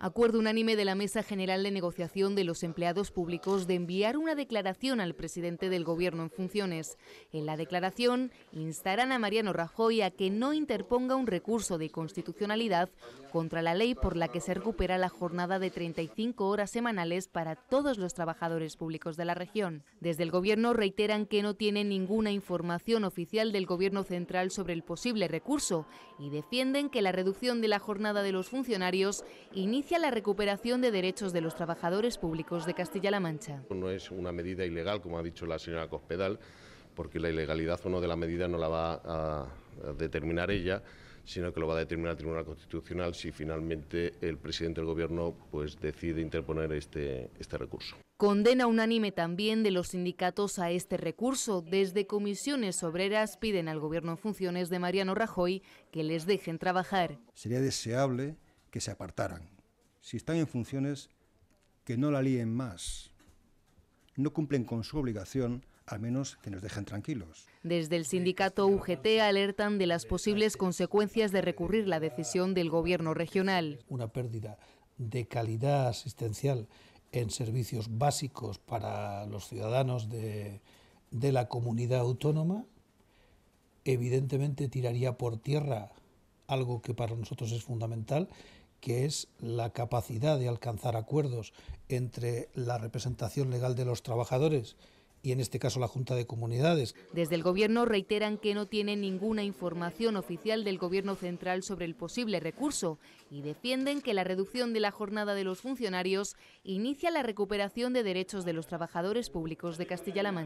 Acuerdo unánime de la Mesa General de Negociación de los Empleados Públicos de enviar una declaración al presidente del Gobierno en funciones. En la declaración instarán a Mariano Rajoy a que no interponga un recurso de constitucionalidad contra la ley por la que se recupera la jornada de 35 horas semanales para todos los trabajadores públicos de la región. Desde el Gobierno reiteran que no tienen ninguna información oficial del Gobierno central sobre el posible recurso y defienden que la reducción de la jornada de los funcionarios inicia la recuperación de derechos de los trabajadores públicos de Castilla-La Mancha. No es una medida ilegal, como ha dicho la señora Cospedal, porque la ilegalidad o no de la medida no la va a determinar ella, sino que lo va a determinar el Tribunal Constitucional si finalmente el presidente del Gobierno pues, decide interponer este, este recurso. Condena unánime también de los sindicatos a este recurso. Desde comisiones obreras piden al Gobierno en funciones de Mariano Rajoy que les dejen trabajar. Sería deseable que se apartaran si están en funciones, que no la líen más. No cumplen con su obligación, al menos que nos dejen tranquilos. Desde el sindicato UGT alertan de las posibles consecuencias de recurrir la decisión del gobierno regional. Una pérdida de calidad asistencial en servicios básicos para los ciudadanos de, de la comunidad autónoma, evidentemente tiraría por tierra algo que para nosotros es fundamental que es la capacidad de alcanzar acuerdos entre la representación legal de los trabajadores y en este caso la Junta de Comunidades. Desde el Gobierno reiteran que no tienen ninguna información oficial del Gobierno central sobre el posible recurso y defienden que la reducción de la jornada de los funcionarios inicia la recuperación de derechos de los trabajadores públicos de Castilla-La Mancha.